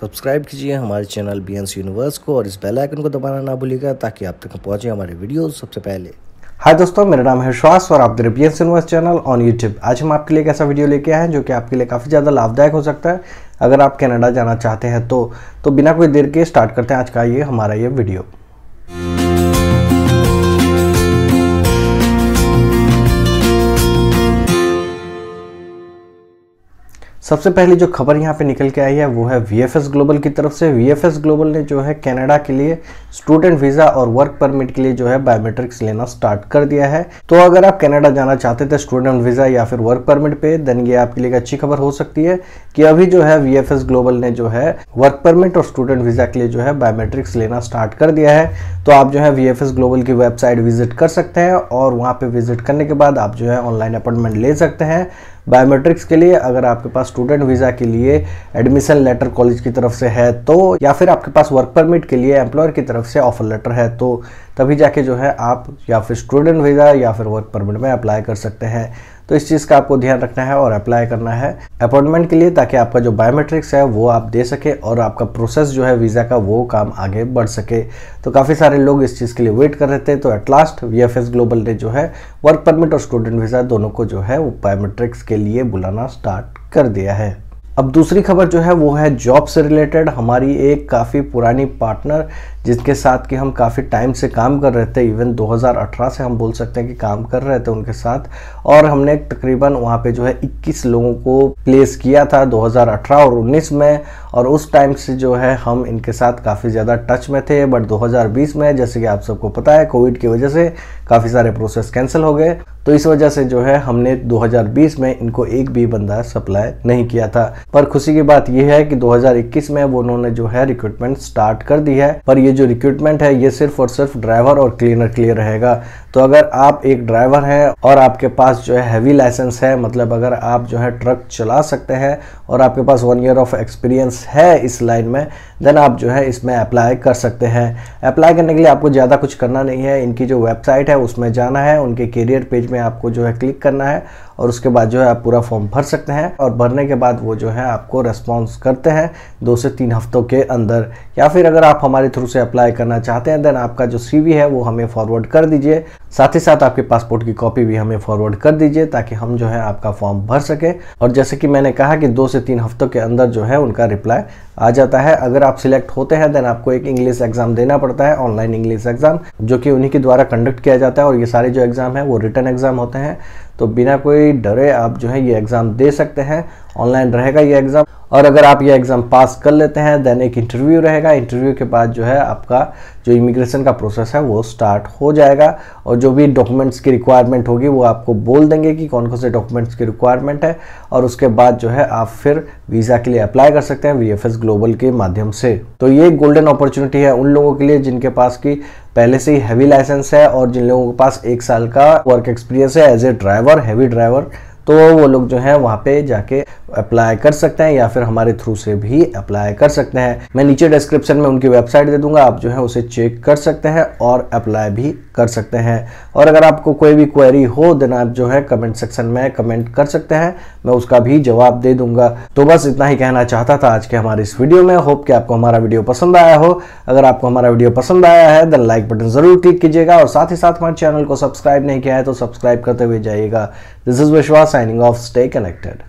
Subscribe कीजिए हमारे channel B universe को और इस बेल आइकन को दबाना ना भूलिएगा ताकि आप तक पहुंचे हमारे वीडियो सबसे पहले हाय दोस्तों मेरा नाम है श्वास और आप B Universe channel on YouTube आज हम आपके लिए एक ऐसा वीडियो लेके आए हैं जो कि आपके लिए काफ़ी ज़्यादा लाभदायक हो सकता है अगर आप कनाडा जाना चाहते हैं तो, तो बिना कोई देर के स्टार्ट करते हैं आज का ये हमारा ये वीडियो सबसे पहली जो खबर यहाँ पे निकल के आई है वो है वीएफएस ग्लोबल की तरफ से वीएफएस ग्लोबल ने जो है कनाडा के लिए स्टूडेंट वीज़ा और वर्क परमिट के लिए जो है बायोमेट्रिक्स लेना स्टार्ट कर दिया है तो अगर आप कनाडा जाना चाहते थे स्टूडेंट वीज़ा या फिर वर्क परमिट पे देन ये आपके लिए एक अच्छी खबर हो सकती है कि अभी जो है वी ग्लोबल ने जो है वर्क परमिट और स्टूडेंट वीज़ा के लिए जो है बायोमेट्रिक्स लेना स्टार्ट कर दिया है तो आप जो है वी ग्लोबल की वेबसाइट विजिट कर सकते हैं और वहाँ पर विजिट करने के बाद आप जो है ऑनलाइन अपॉइंटमेंट ले सकते हैं बायोमेट्रिक्स के लिए अगर आपके पास स्टूडेंट वीज़ा के लिए एडमिशन लेटर कॉलेज की तरफ से है तो या फिर आपके पास वर्क परमिट के लिए एम्प्लॉयर की तरफ से ऑफर लेटर है तो तभी जाके जो है आप या फिर स्टूडेंट वीज़ा या फिर वर्क परमिट में अप्लाई कर सकते हैं तो इस चीज़ का आपको ध्यान रखना है और अप्लाई करना है अपॉइंटमेंट के लिए ताकि आपका जो बायोमेट्रिक्स है वो आप दे सके और आपका प्रोसेस जो है वीज़ा का वो काम आगे बढ़ सके तो काफ़ी सारे लोग इस चीज़ के लिए वेट कर रहे थे तो एट लास्ट वी ग्लोबल ने जो है वर्क परमिट और स्टूडेंट वीज़ा दोनों को जो है वो बायोमेट्रिक्स के लिए बुलाना स्टार्ट कर दिया है अब दूसरी खबर जो है वो है जॉब से रिलेटेड हमारी एक काफ़ी पुरानी पार्टनर जिसके साथ कि हम काफ़ी टाइम से काम कर रहे थे इवन 2018 से हम बोल सकते हैं कि काम कर रहे थे उनके साथ और हमने तकरीबन वहाँ पे जो है 21 लोगों को प्लेस किया था 2018 और 19 में और उस टाइम से जो है हम इनके साथ काफ़ी ज़्यादा टच में थे बट 2020 में जैसे कि आप सबको पता है कोविड की वजह से काफ़ी सारे प्रोसेस कैंसिल हो गए तो इस वजह से जो है हमने 2020 में इनको एक भी बंदा सप्लाई नहीं किया था पर खुशी की बात यह है कि 2021 में वो उन्होंने जो है रिक्रूटमेंट स्टार्ट कर दी है पर ये जो रिक्रूटमेंट है ये सिर्फ और सिर्फ ड्राइवर और क्लीनर के लिए रहेगा तो अगर आप एक ड्राइवर हैं और आपके पास जो है हैवी लाइसेंस है मतलब अगर आप जो है ट्रक चला सकते हैं और आपके पास वन ईयर ऑफ एक्सपीरियंस है इस लाइन में देन आप जो है इसमें अप्लाई कर सकते हैं अप्लाई करने के लिए आपको ज़्यादा कुछ करना नहीं है इनकी जो वेबसाइट है उसमें जाना है उनके करियर पेज में आपको जो है क्लिक करना है और उसके बाद जो है आप पूरा फॉर्म भर सकते हैं और भरने के बाद वो जो है आपको रेस्पॉन्स करते हैं दो से तीन हफ्तों के अंदर या फिर अगर आप हमारे थ्रू से अप्लाई करना चाहते हैं देन आपका जो सी है वो हमें फॉरवर्ड कर दीजिए साथ ही साथ आपके पासपोर्ट की कॉपी भी हमें फॉरवर्ड कर दीजिए ताकि हम जो है आपका फॉर्म भर सके और जैसे कि मैंने कहा कि दो से तीन हफ्तों के अंदर जो है उनका रिप्लाई आ जाता है अगर आप सिलेक्ट होते हैं देन आपको एक इंग्लिश एग्जाम देना पड़ता है ऑनलाइन इंग्लिश एग्जाम जो कि उन्हीं के द्वारा कंडक्ट किया जाता है और ये सारे जो एग्जाम है वो रिटर्न एग्जाम होते हैं तो बिना कोई डरे आप जो है ये एग्ज़ाम दे सकते हैं ऑनलाइन रहेगा ये एग्ज़ाम और अगर आप ये एग्ज़ाम पास कर लेते हैं देन एक इंटरव्यू रहेगा इंटरव्यू के बाद जो है आपका जो इमिग्रेशन का प्रोसेस है वो स्टार्ट हो जाएगा और जो भी डॉक्यूमेंट्स की रिक्वायरमेंट होगी वो आपको बोल देंगे कि कौन कौन से डॉक्यूमेंट्स की रिक्वायरमेंट है और उसके बाद जो है आप फिर वीज़ा के लिए अप्लाई कर सकते हैं वी ग्लोबल के माध्यम से तो ये गोल्डन अपॉर्चुनिटी है उन लोगों के लिए जिनके पास की पहले से ही हैवी लाइसेंस है और जिन लोगों के पास एक साल का वर्क एक्सपीरियंस है as a driver heavy driver तो वो लोग जो है वहाँ पे जाके अप्लाई कर सकते हैं या फिर हमारे थ्रू से भी अप्लाई कर सकते हैं मैं नीचे डिस्क्रिप्शन में उनकी वेबसाइट दे दूंगा आप जो है उसे चेक कर सकते हैं और अप्लाई भी कर सकते हैं और अगर आपको कोई भी क्वेरी हो देन आप जो है कमेंट सेक्शन में कमेंट कर सकते हैं मैं उसका भी जवाब दे दूंगा तो बस इतना ही कहना चाहता था आज के हमारे इस वीडियो में होप कि आपको हमारा वीडियो पसंद आया हो अगर आपको हमारा वीडियो पसंद आया है देन लाइक बटन जरूर क्लिक कीजिएगा और साथ ही साथ हमारे चैनल को सब्सक्राइब नहीं किया है तो सब्सक्राइब करते हुए जाइएगा this is Vishwas signing off. Stay connected.